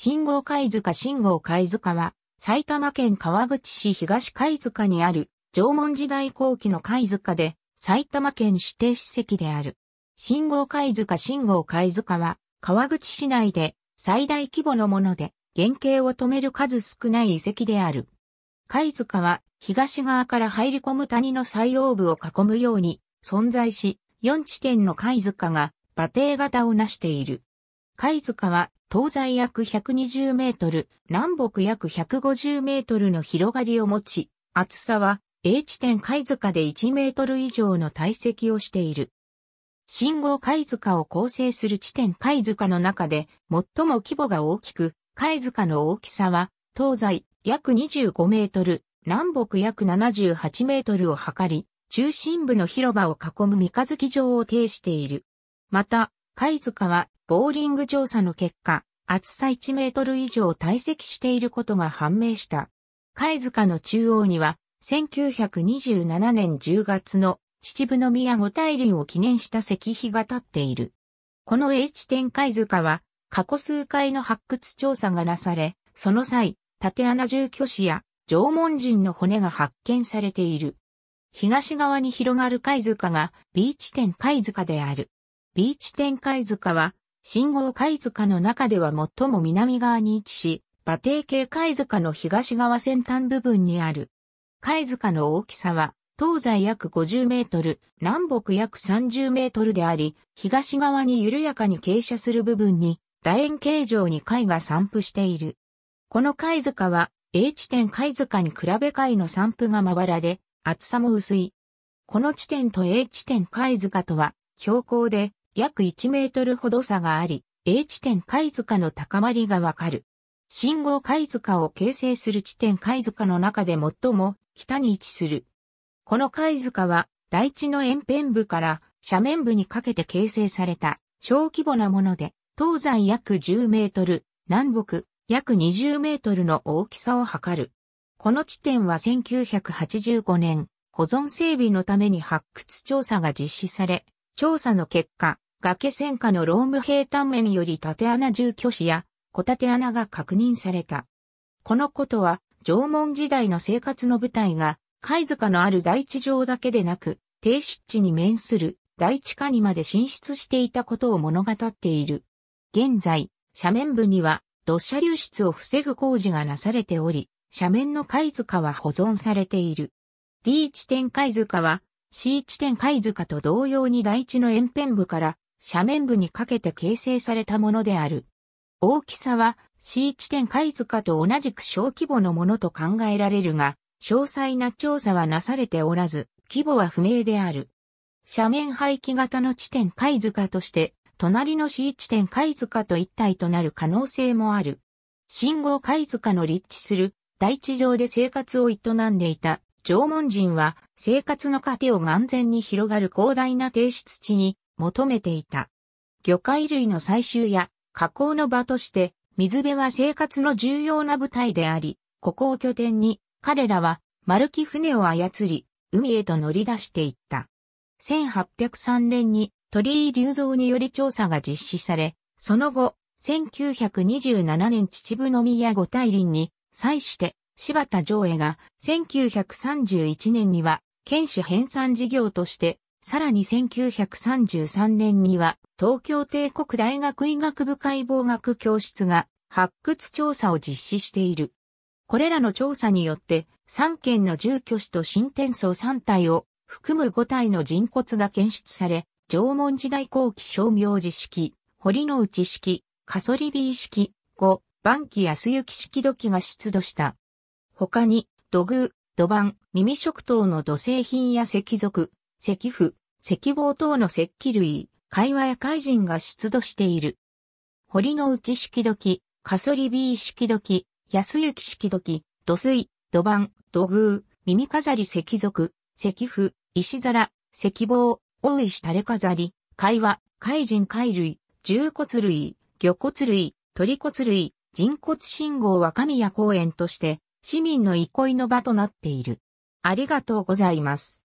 信号貝塚信号貝塚は、埼玉県川口市東貝塚にある、縄文時代後期の貝塚で、埼玉県指定史跡である。信号貝塚信号貝塚は、川口市内で最大規模のもので、原型を止める数少ない遺跡である。貝塚は、東側から入り込む谷の最奥部を囲むように存在し、4地点の貝塚が馬蹄型を成している。貝塚は東西約120メートル、南北約150メートルの広がりを持ち、厚さは A 地点貝塚で1メートル以上の体積をしている。信号貝塚を構成する地点貝塚の中で最も規模が大きく、貝塚の大きさは東西約25メートル、南北約78メートルを測り、中心部の広場を囲む三日月城を呈している。また、貝塚は、ボーリング調査の結果、厚さ1メートル以上堆積していることが判明した。貝塚の中央には、1927年10月の秩父宮五大林を記念した石碑が立っている。この H 点貝塚は、過去数回の発掘調査がなされ、その際、縦穴住居士や縄文人の骨が発見されている。東側に広がる貝塚がビーチ点貝塚である。ビーチ天貝塚は、信号貝塚の中では最も南側に位置し、馬蹄形貝塚の東側先端部分にある。貝塚の大きさは、東西約50メートル、南北約30メートルであり、東側に緩やかに傾斜する部分に、楕円形状に貝が散布している。この貝塚は、A 地点貝塚に比べ貝の散布がまばらで、厚さも薄い。この地点と A 地点貝塚とは、標高で約1メートルほど差があり、A 地点貝塚の高まりがわかる。信号貝塚を形成する地点貝塚の中で最も北に位置する。この貝塚は大地の延辺部から斜面部にかけて形成された小規模なもので、東西約10メートル、南北約20メートルの大きさを測る。この地点は1985年、保存整備のために発掘調査が実施され、調査の結果、崖戦下のローム平坦面より縦穴住居士や小縦穴が確認された。このことは、縄文時代の生活の舞台が、貝塚のある大地上だけでなく、低湿地に面する大地下にまで進出していたことを物語っている。現在、斜面部には土砂流出を防ぐ工事がなされており、斜面の貝塚は保存されている。D 地点貝塚は C 地点貝塚と同様に大地の沿辺部から斜面部にかけて形成されたものである。大きさは C 地点貝塚と同じく小規模のものと考えられるが、詳細な調査はなされておらず、規模は不明である。斜面廃棄型の地点貝塚として、隣の C 地点貝塚と一体となる可能性もある。信号貝塚の立地する大地上で生活を営んでいた縄文人は生活の糧を眼前に広がる広大な低湿地に求めていた。魚介類の採集や加工の場として水辺は生活の重要な舞台であり、ここを拠点に彼らは丸木船を操り、海へと乗り出していった。1803年に鳥居隆造により調査が実施され、その後、1927年秩父宮御大林に際して柴田上江が1931年には県主編纂事業としてさらに1933年には東京帝国大学医学部解剖学教室が発掘調査を実施している。これらの調査によって3件の住居死と新天層3体を含む5体の人骨が検出され、縄文時代後期商業寺式、堀の内式、カソリビー式、5、番期安行式土器が出土した。他に、土偶、土板、耳食等の土製品や石属、石符、石棒等の石器類、会話や怪人が出土している。堀之内式時、カソリビー式時、安行式時、土水、土板、土偶、耳飾り石属、石符、石皿、石棒、大石垂れ飾り、会話、怪人貝類、重骨類、魚骨類、鳥骨類、人骨信号は神谷公園として、市民の憩いの場となっている。ありがとうございます。